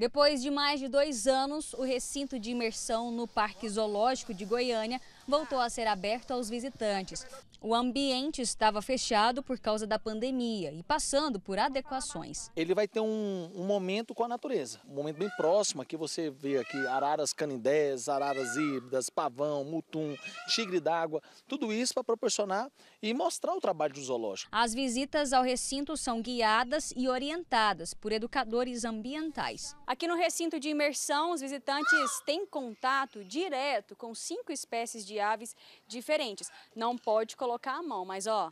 Depois de mais de dois anos, o recinto de imersão no Parque Zoológico de Goiânia voltou a ser aberto aos visitantes. O ambiente estava fechado por causa da pandemia e passando por adequações. Ele vai ter um, um momento com a natureza, um momento bem próximo, aqui você vê aqui araras canindés, araras híbridas, pavão, mutum, tigre d'água, tudo isso para proporcionar e mostrar o trabalho do zoológico. As visitas ao recinto são guiadas e orientadas por educadores ambientais. Aqui no recinto de imersão, os visitantes têm contato direto com cinco espécies de aves diferentes. Não pode colocar a mão, mas ó,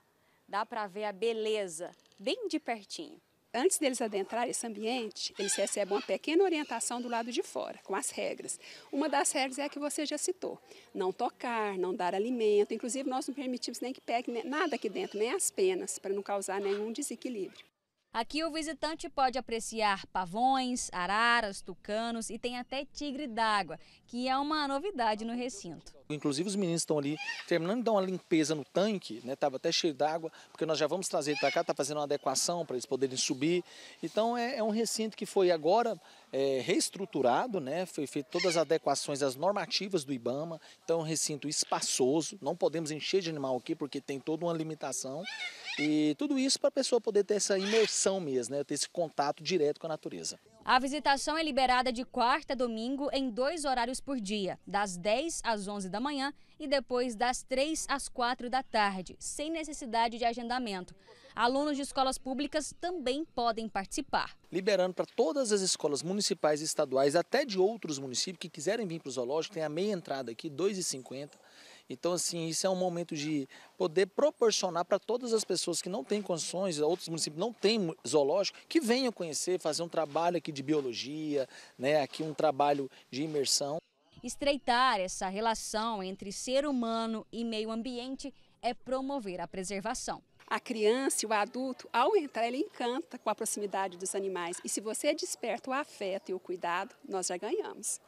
dá para ver a beleza bem de pertinho. Antes deles adentrar esse ambiente, eles recebem uma pequena orientação do lado de fora, com as regras. Uma das regras é a que você já citou: não tocar, não dar alimento. Inclusive, nós não permitimos nem que pegue nada aqui dentro, nem as penas, para não causar nenhum desequilíbrio. Aqui o visitante pode apreciar pavões, araras, tucanos e tem até tigre d'água, que é uma novidade no recinto. Inclusive os meninos estão ali terminando de dar uma limpeza no tanque, né? Tava até cheio d'água, porque nós já vamos trazer para cá, tá fazendo uma adequação para eles poderem subir. Então é, é um recinto que foi agora é, reestruturado, né? Foi feito todas as adequações às normativas do IBAMA, então é um recinto espaçoso, não podemos encher de animal aqui porque tem toda uma limitação. E tudo isso para a pessoa poder ter essa imersão mesmo, né? ter esse contato direto com a natureza. A visitação é liberada de quarta a domingo em dois horários por dia, das 10 às 11 da manhã e depois das 3 às 4 da tarde, sem necessidade de agendamento. Alunos de escolas públicas também podem participar. Liberando para todas as escolas municipais e estaduais, até de outros municípios que quiserem vir para o zoológico, tem a meia entrada aqui, R$ 2,50. Então, assim, isso é um momento de poder proporcionar para todas as pessoas que não têm condições, outros municípios não têm zoológico, que venham conhecer, fazer um trabalho aqui de biologia, né, aqui um trabalho de imersão. Estreitar essa relação entre ser humano e meio ambiente é promover a preservação. A criança e o adulto, ao entrar, ele encanta com a proximidade dos animais. E se você desperta o afeto e o cuidado, nós já ganhamos.